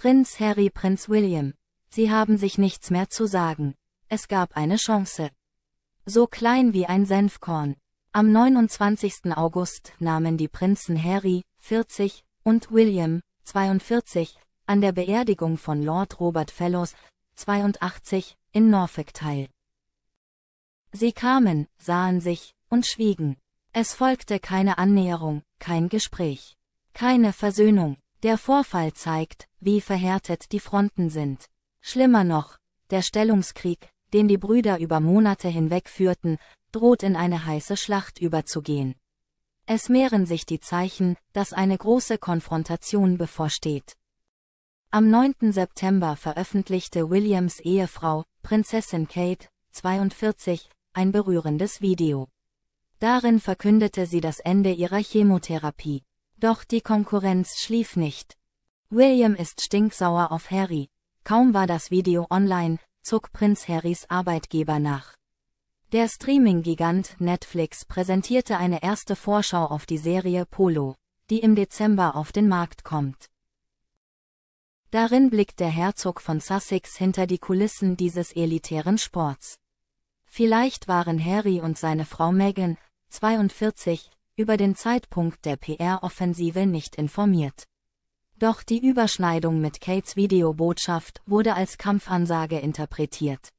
Prinz Harry, Prinz William, sie haben sich nichts mehr zu sagen. Es gab eine Chance. So klein wie ein Senfkorn. Am 29. August nahmen die Prinzen Harry, 40, und William, 42, an der Beerdigung von Lord Robert Fellows, 82, in Norfolk teil. Sie kamen, sahen sich, und schwiegen. Es folgte keine Annäherung, kein Gespräch, keine Versöhnung. Der Vorfall zeigt, wie verhärtet die Fronten sind. Schlimmer noch, der Stellungskrieg, den die Brüder über Monate hinweg führten, droht in eine heiße Schlacht überzugehen. Es mehren sich die Zeichen, dass eine große Konfrontation bevorsteht. Am 9. September veröffentlichte Williams Ehefrau, Prinzessin Kate, 42, ein berührendes Video. Darin verkündete sie das Ende ihrer Chemotherapie. Doch die Konkurrenz schlief nicht. William ist stinksauer auf Harry. Kaum war das Video online, zog Prinz Harrys Arbeitgeber nach. Der Streaming-Gigant Netflix präsentierte eine erste Vorschau auf die Serie Polo, die im Dezember auf den Markt kommt. Darin blickt der Herzog von Sussex hinter die Kulissen dieses elitären Sports. Vielleicht waren Harry und seine Frau Meghan, 42, über den Zeitpunkt der PR-Offensive nicht informiert. Doch die Überschneidung mit Kates Videobotschaft wurde als Kampfansage interpretiert.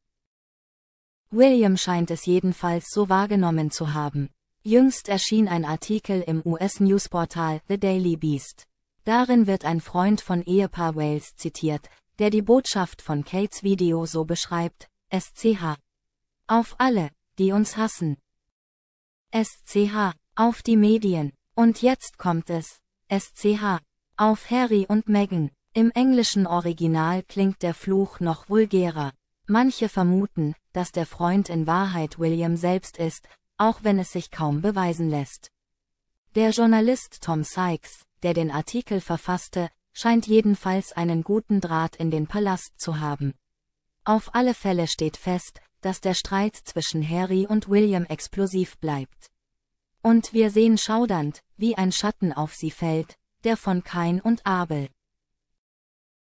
William scheint es jedenfalls so wahrgenommen zu haben. Jüngst erschien ein Artikel im US-Newsportal The Daily Beast. Darin wird ein Freund von Ehepaar Wales zitiert, der die Botschaft von Kates Video so beschreibt, SCH. Auf alle, die uns hassen. SCH. Auf die Medien. Und jetzt kommt es. SCH. Auf Harry und Meghan. Im englischen Original klingt der Fluch noch vulgärer. Manche vermuten, dass der Freund in Wahrheit William selbst ist, auch wenn es sich kaum beweisen lässt. Der Journalist Tom Sykes, der den Artikel verfasste, scheint jedenfalls einen guten Draht in den Palast zu haben. Auf alle Fälle steht fest, dass der Streit zwischen Harry und William explosiv bleibt. Und wir sehen schaudernd, wie ein Schatten auf sie fällt, der von Kain und Abel.